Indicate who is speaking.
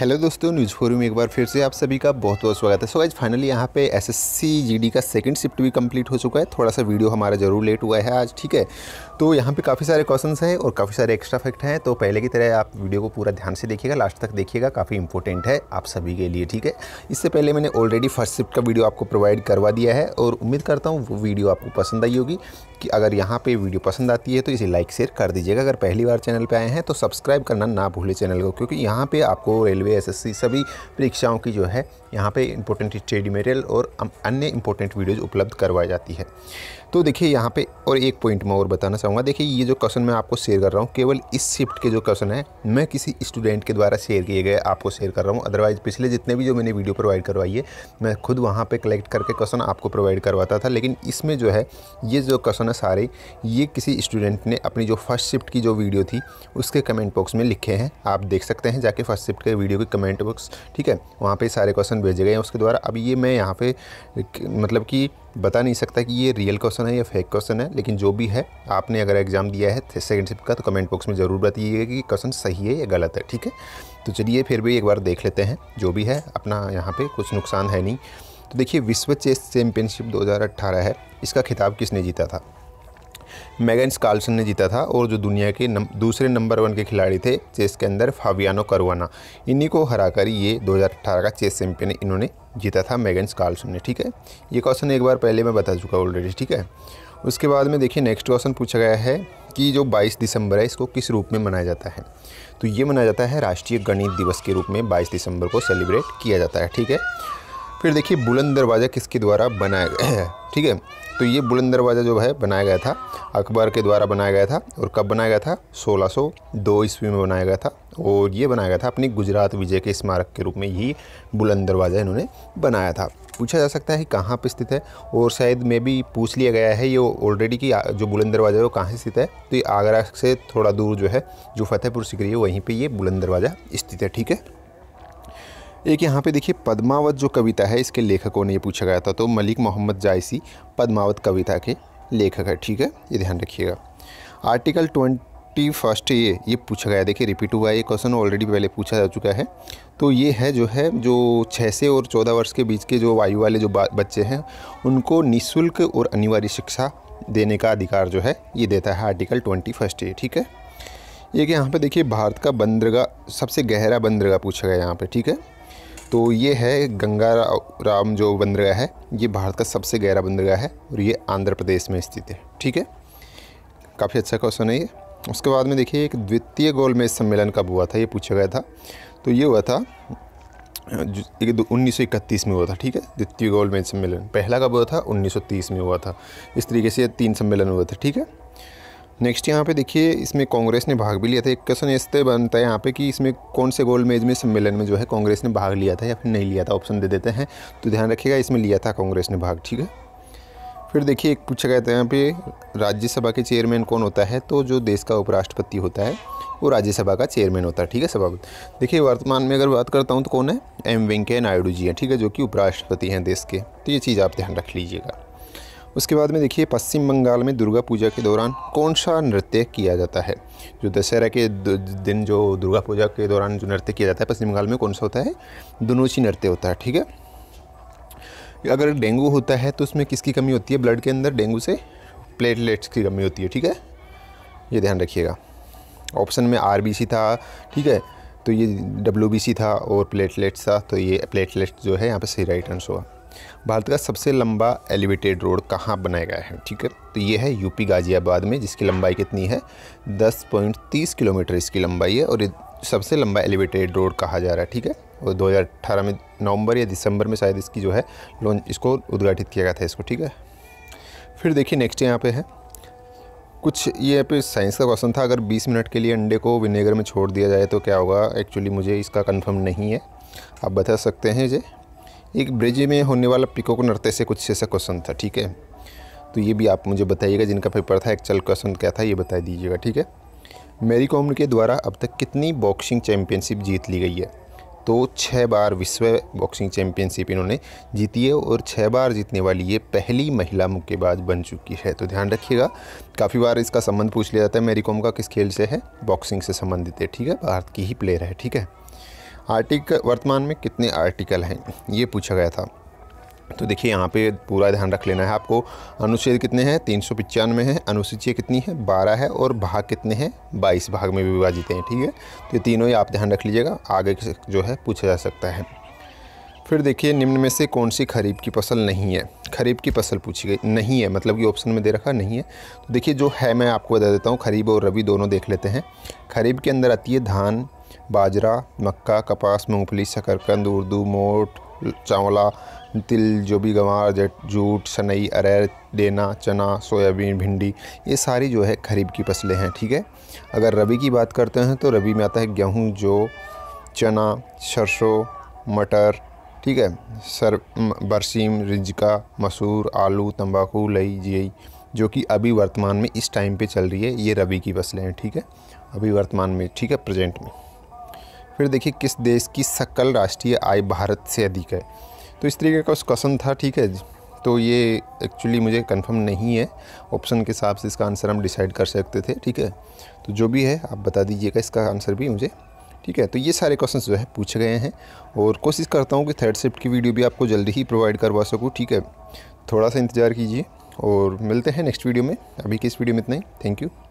Speaker 1: hello दोस्तों news forum में एक बार फिर से आप सभी का बहुत बहुत स्वागत है सो आज फाइनली यहाँ पे एसएससी जीडी का सेकंड शिफ्ट भी कंप्लीट हो चुका है थोड़ा सा वीडियो हमारा जरूर लेट हुआ है आज ठीक है तो यहाँ पे काफ़ी सारे क्वेश्चन हैं और काफ़ी सारे एक्स्ट्रा फैक्ट हैं तो पहले की तरह आप वीडियो को पूरा ध्यान से देखिएगा लास्ट तक देखिएगा काफ़ी इंपॉर्टेंट है आप सभी के लिए ठीक है इससे पहले मैंने ऑलरेडी फर्स्ट शिफ्ट का वीडियो आपको प्रोवाइड करवा दिया है और उम्मीद करता हूँ वो वीडियो आपको पसंद आई होगी कि अगर यहाँ पे वीडियो पसंद आती है तो इसे लाइक शेयर कर दीजिएगा अगर पहली बार चैनल पे आए हैं तो सब्सक्राइब करना ना भूलें चैनल को क्योंकि यहाँ पे आपको रेलवे एसएससी सभी परीक्षाओं की जो है यहाँ पे इंपॉर्टेंट स्टडी मटेरियल और अन्य इंपॉर्टेंट वीडियोज़ उपलब्ध करवाई जाती है तो देखिए यहाँ पर और एक पॉइंट मैं और बताना बताऊंगा देखिए ये जो क्वेश्चन मैं आपको शेयर कर रहा हूँ केवल इस शिफ्ट के जो क्वेश्चन है मैं किसी स्टूडेंट के द्वारा शेयर किए गए आपको शेयर कर रहा हूँ अदरवाइज़ पिछले जितने भी जो मैंने वीडियो प्रोवाइड करवाई है मैं खुद वहाँ पर कलेक्ट करके क्वेश्चन आपको प्रोवाइड करवाता था लेकिन इसमें जो है ये जो क्वेश्चन है सारे ये किसी स्टूडेंट ने अपनी जो फर्स्ट शिफ्ट की जो वीडियो थी उसके कमेंट बॉक्स में लिखे हैं आप देख सकते हैं जाके फर्स्ट शिफ्ट के वीडियो के कमेंट बॉक्स ठीक है वहाँ पर सारे क्वेश्चन भेजे गए हैं उसके द्वारा अब ये मैं यहाँ पर मतलब कि बता नहीं सकता कि ये रियल क्वेश्चन है या फेक क्वेश्चन है लेकिन जो भी है आपने अगर एग्ज़ाम दिया है सेकंड शिफ्ट का तो कमेंट बॉक्स में ज़रूर बताइएगा कि क्वेश्चन सही है या गलत है ठीक है तो चलिए फिर भी एक बार देख लेते हैं जो भी है अपना यहाँ पर कुछ नुकसान है नहीं तो देखिए विश्व चेस चैम्पियनशिप दो है इसका खिताब किसने जीता था मैगन कार्लसन ने जीता था और जो दुनिया के नम, दूसरे नंबर वन के खिलाड़ी थे चेस के अंदर फाबियानो करवाना इन्हीं को हराकर ये 2018 का चेस चैंपियन इन्होंने जीता था मैगेंस कार्लसन ने ठीक है ये क्वेश्चन एक बार पहले मैं बता चुका ऑलरेडी ठीक है उसके बाद में देखिए नेक्स्ट क्वेश्चन पूछा गया है कि जो 22 दिसंबर है इसको किस रूप में मनाया जाता है तो ये मनाया जाता है राष्ट्रीय गणित दिवस के रूप में 22 दिसंबर को सेलिब्रेट किया जाता है ठीक है फिर देखिए बुलंद दरवाज़ा किसके द्वारा बनाया गया है ठीक है तो ये बुलंद दरवाज़ा जो है बनाया गया था अकबर के द्वारा बनाया गया था और कब बनाया गया था सोलह सौ ईस्वी में बनाया गया था और ये बनाया गया था अपनी गुजरात विजय के स्मारक के रूप में यही बुलंद दरवाज़ा इन्होंने बनाया था पूछा जा सकता है कहाँ पर स्थित है और शायद में भी पूछ लिया गया है ये ऑलरेडी कि जो बुलंद दरवाज़ा है वो कहाँ स्थित है तो ये आगरा से थोड़ा दूर जो है जो फतेहपुर सिकरी है वहीं पर ये बुलंद दरवाज़ा स्थित है ठीक है एक यहाँ पे देखिए पद्मावत जो कविता है इसके लेखकों ने ये पूछा गया था तो मलिक मोहम्मद जायसी पद्मावत कविता के लेखक है ठीक है ये ध्यान रखिएगा आर्टिकल ट्वेंट फोर्टी फर्स्ट ये ये पूछा गया देखिए रिपीट हुआ है ये क्वेश्चन ऑलरेडी पहले पूछा जा चुका है तो ये है जो है जो छः से और चौदह वर्ष के बीच के जो वायु वाले जो बच्चे हैं उनको निःशुल्क और अनिवार्य शिक्षा देने का अधिकार जो है ये देता है आर्टिकल ट्वेंटी फर्स्ट ये ठीक है ये कि यहाँ पे देखिए भारत का बंदरगाह सबसे गहरा बंदरगाह पूछा गया यहाँ पे ठीक है तो ये है गंगा राम जो बंदरगाह है ये भारत का सबसे गहरा बंदरगाह है और ये आंध्र प्रदेश में स्थित है ठीक है काफ़ी अच्छा क्वेश्चन है ये उसके बाद में देखिए एक द्वितीय गोलमेज सम्मेलन कब हुआ था ये पूछा गया था तो ये हुआ था उन्नीस में हुआ था ठीक है द्वितीय गोलमेज सम्मेलन पहला कब हुआ था 1930 में हुआ था इस तरीके से तीन सम्मेलन हुए थे ठीक है नेक्स्ट यहाँ पे देखिए इसमें कांग्रेस ने भाग भी लिया था एक क्वेश्चन इससे बनता है यहाँ पे कि इसमें कौन से गोल मेज में सम्मेलन में जो है कांग्रेस ने भाग लिया था या फिर नहीं लिया था ऑप्शन दे देते हैं तो ध्यान रखिएगा इसमें लिया था कांग्रेस ने भाग ठीक है फिर देखिए एक पूछा गया था यहाँ पे राज्यसभा के चेयरमैन कौन होता है तो जो देश का उपराष्ट्रपति होता है वो राज्यसभा का चेयरमैन होता है ठीक है सभापति देखिए वर्तमान में अगर बात करता हूँ तो कौन है एम वेंकैया नायडू जी हैं ठीक है जो कि उपराष्ट्रपति हैं देश के तो ये चीज़ आप ध्यान रख लीजिएगा उसके बाद में देखिए पश्चिम बंगाल में दुर्गा पूजा के दौरान कौन सा नृत्य किया जाता है जो दशहरा के दिन जो दुर्गा पूजा के दौरान जो नृत्य किया जाता है पश्चिम बंगाल में कौन सा होता है दोनों नृत्य होता है ठीक है अगर डेंगू होता है तो उसमें किसकी कमी होती है ब्लड के अंदर डेंगू से प्लेटलेट्स की कमी होती है ठीक है ये ध्यान रखिएगा ऑप्शन में आर था ठीक है तो ये डब्ल्यू था और प्लेटलेट्स था तो ये प्लेटलेट्स जो है यहाँ पर सही राइट आंसर होगा भारत का सबसे लंबा एलिवेटेड रोड कहाँ बनाया गया है ठीक है तो ये है यूपी गाज़ियाबाद में जिसकी लंबाई कितनी है दस पॉइंट तीस किलोमीटर इसकी लंबाई है और सबसे लंबा एलिवेटेड रोड कहा जा रहा है ठीक है दो में नवंबर या दिसंबर में शायद इसकी जो है लॉन्च इसको उद्घाटित किया गया था इसको ठीक है फिर देखिए नेक्स्ट यहाँ पे है कुछ ये पे साइंस का क्वेश्चन था अगर 20 मिनट के लिए अंडे को विनेगर में छोड़ दिया जाए तो क्या होगा एक्चुअली मुझे इसका कंफर्म नहीं है आप बता सकते हैं जे एक ब्रिज में होने वाला पिको को नरते से कुछ ऐसा क्वेश्चन था ठीक है तो ये भी आप मुझे बताइएगा जिनका पेपर था एक्चुअल क्वेश्चन क्या था ये बता दीजिएगा ठीक है मेरी कॉम के द्वारा अब तक कितनी बॉक्सिंग चैम्पियनशिप जीत ली गई है तो छः बार विश्व बॉक्सिंग चैंपियनशिप इन्होंने जीती है और छः बार जीतने वाली ये पहली महिला मुक्केबाज बन चुकी है तो ध्यान रखिएगा काफ़ी बार इसका संबंध पूछ लिया जाता है मेरी कॉम का किस खेल से है बॉक्सिंग से संबंधित है ठीक है भारत की ही प्लेयर है ठीक है आर्टिकल वर्तमान में कितने आर्टिकल हैं ये पूछा गया था तो देखिए यहाँ पे पूरा ध्यान रख लेना है आपको अनुच्छेद कितने हैं तीन सौ पचानवे हैं अनुसूचियाँ कितनी है बारह है और भाग कितने हैं बाईस भाग में विभाजित हैं ठीक है तो ये तीनों ही आप ध्यान रख लीजिएगा आगे जो है पूछा जा सकता है फिर देखिए निम्न में से कौन सी खरीफ की फसल नहीं है खरीफ की फसल पूछी गई नहीं है मतलब कि ऑप्शन में दे रखा नहीं है तो देखिए जो है मैं आपको बता देता हूँ खरीफ और रबी दोनों देख लेते हैं खरीफ के अंदर आती है धान बाजरा मक्का कपास मूंगफली शकरकंद उर्दू मोट चावला तिल जो भी गंवार जट जूट सनई अरहर देना चना सोयाबीन भिंडी ये सारी जो है खरीफ की फसलें हैं ठीक है अगर रबी की बात करते हैं तो रबी में आता है गेहूँ जो चना सरसों मटर ठीक है सर बरसीम रिजका मसूर आलू तंबाकू लई जी जो कि अभी वर्तमान में इस टाइम पे चल रही है ये रबी की फसलें हैं ठीक है अभी वर्तमान में ठीक है प्रेजेंट में फिर देखिए किस देश की सकल राष्ट्रीय आय भारत से अधिक है तो इस तरीके का क्वेश्चन था ठीक है तो ये एक्चुअली मुझे कंफर्म नहीं है ऑप्शन के हिसाब से इसका आंसर हम डिसाइड कर सकते थे ठीक है तो जो भी है आप बता दीजिएगा इसका आंसर भी मुझे ठीक है तो ये सारे क्वेश्चन जो है पूछे गए हैं और कोशिश करता हूँ कि थर्ड शिफ्ट की वीडियो भी आपको जल्दी ही प्रोवाइड करवा सकूँ ठीक है थोड़ा सा इंतज़ार कीजिए और मिलते हैं नेक्स्ट वीडियो में अभी की इस वीडियो में इतना ही थैंक यू